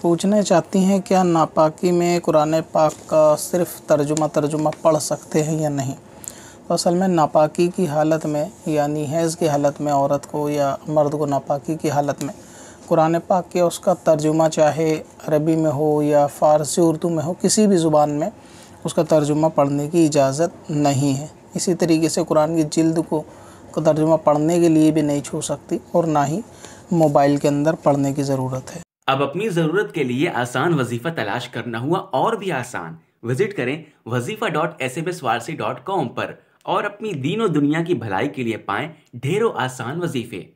पूछना चाहती हैं क्या नापाकी में कुरान पाक का सिर्फ तर्जुमा तर्जुमा पढ़ सकते हैं या नहीं तो असल में नापाकी की हालत में यानी हैज़ की हालत में औरत को या मर्द को नापाकी की हालत में कुरान पाक के उसका तर्जुमा चाहे अरबी में हो या फ़ारसी उर्दू में हो किसी भी ज़ुबान में उसका तर्जुमा पढ़ने की इजाज़त नहीं है इसी तरीके से कुरान की जिल्द को तर्जुमा पढ़ने के लिए भी नहीं छू सकती और ना ही मोबाइल के अंदर पढ़ने की ज़रूरत है अब अपनी ज़रूरत के लिए आसान वजीफ़ा तलाश करना हुआ और भी आसान विजिट करें वजीफ़ा dot S M S Warsi dot com पर और अपनी दीनों दुनिया की भलाई के लिए पाएं ढेरों आसान वजीफ़े